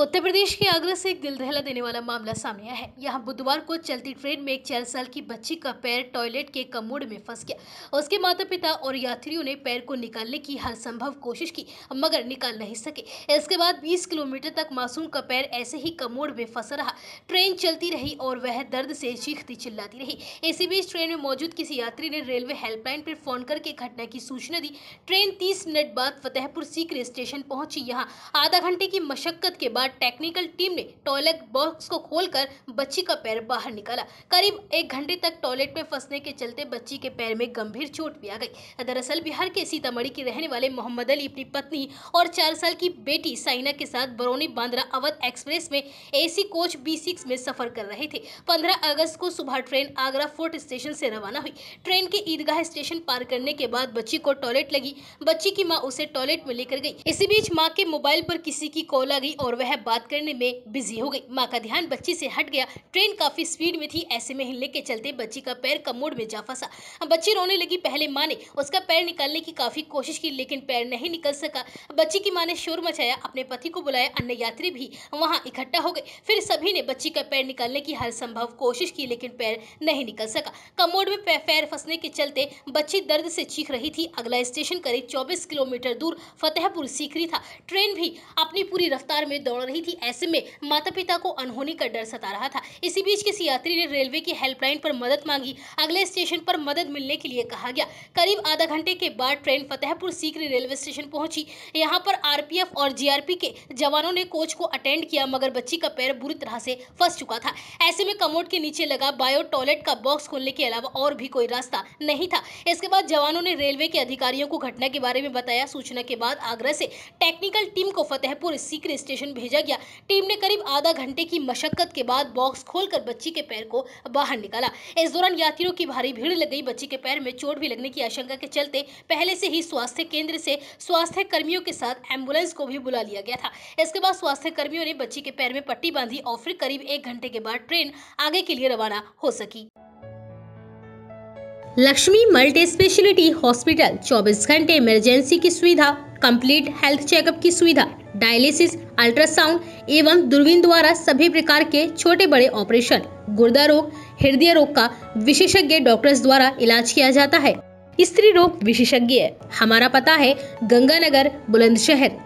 उत्तर प्रदेश के आगरा से एक दिल दहला देने वाला मामला सामने आया है यहाँ बुधवार को चलती ट्रेन में एक चार साल की बच्ची का पैर टॉयलेट के कमोड में फंस गया उसके माता पिता और यात्रियों ने पैर को निकालने की हर संभव कोशिश की मगर निकाल नहीं सके इसके बाद 20 किलोमीटर तक मासूम का पैर ऐसे ही कमोड में फंसा रहा ट्रेन चलती रही और वह दर्द से चीखती चिल्लाती रही इसी बीच ट्रेन में मौजूद किसी यात्री ने रेलवे हेल्पलाइन पर फोन करके घटना की सूचना दी ट्रेन तीस मिनट बाद फतेहपुर सीकर स्टेशन पहुंची यहाँ आधा घंटे की मशक्कत के बाद बाद टेक्निकल टीम ने टॉयलेट बॉक्स को खोलकर बच्ची का पैर बाहर निकाला करीब एक घंटे तक टॉयलेट में फंसने के चलते बच्ची के पैर में गंभीर चोट भी आ गई दरअसल बिहार के सीतामढ़ी के रहने वाले मोहम्मद अली अपनी पत्नी और चार साल की बेटी साइना के साथ बरौनी बांद्रा अवध एक्सप्रेस में ए कोच बी सिक्स में सफर कर रहे थे पंद्रह अगस्त को सुबह ट्रेन आगरा फोर्ट स्टेशन से रवाना हुई ट्रेन के ईदगाह स्टेशन पार करने के बाद बच्ची को टॉयलेट लगी बच्ची की माँ उसे टॉयलेट में लेकर गई इसी बीच माँ के मोबाइल पर किसी की कॉल आ गई और वह है बात करने में बिजी हो गई माँ का ध्यान बच्ची से हट गया ट्रेन काफ़ी स्पीड में थी ऐसे में हिलने के चलते बच्ची का पैर कमोड में जा फंसा बच्ची रोने लगी पहले माँ ने उसका पैर निकालने की काफ़ी कोशिश की लेकिन पैर नहीं निकल सका बच्ची की माँ ने शोर मचाया अपने पति को बुलाया अन्य यात्री भी वहाँ इकट्ठा हो गए फिर सभी ने बच्ची का पैर निकालने की हर संभव कोशिश की लेकिन पैर नहीं निकल सका कमोड में पैर फंसने के चलते बच्ची दर्द से चीख रही थी अगला स्टेशन करीब चौबीस किलोमीटर दूर फतेहपुर सीकरी था ट्रेन भी अपनी पूरी रफ्तार में दौड़ रही थी ऐसे में माता पिता को अनहोनी का डर सता रहा था इसी बीच किसी यात्री ने रेलवे की हेल्पलाइन पर मदद मांगी अगले स्टेशन पर मदद मिलने के लिए कहा गया करीब आधा घंटे के बाद train Fatehpur Sikri railway station पहुंची यहाँ पर आर और जी के जवानों ने कोच को अटेंड किया मगर बच्ची का पैर बुरी तरह से फंस चुका था ऐसे में कमोट के नीचे लगा बायो टॉयलेट का बॉक्स खोलने के अलावा और भी कोई रास्ता नहीं था इसके बाद जवानों ने रेलवे के अधिकारियों को घटना के बारे में बताया सूचना के बाद आगरा से टेक्निकल टीम को फतेहपुर सीकरी स्टेशन भेजा भेजा गया टीम ने करीब आधा घंटे की मशक्कत के बाद बॉक्स खोलकर बच्ची के पैर को बाहर निकाला इस दौरान यात्रियों की भारी भीड़ लग गई बच्ची के पैर में चोट भी लगने की आशंका के चलते पहले से ही स्वास्थ्य केंद्र से स्वास्थ्य कर्मियों के साथ एम्बुलेंस को भी बुला लिया गया था इसके बाद स्वास्थ्य कर्मियों ने बच्ची के पैर में पट्टी बांधी और फिर करीब एक घंटे के बाद ट्रेन आगे के लिए रवाना हो सकी लक्ष्मी मल्टी स्पेशलिटी हॉस्पिटल 24 घंटे इमरजेंसी की सुविधा कंप्लीट हेल्थ चेकअप की सुविधा डायलिसिस अल्ट्रासाउंड एवं दूरबीन द्वारा सभी प्रकार के छोटे बड़े ऑपरेशन गुर्दा रोग हृदय रोग का विशेषज्ञ डॉक्टर्स द्वारा इलाज किया जाता है स्त्री रोग विशेषज्ञ हमारा पता है गंगानगर बुलंदशहर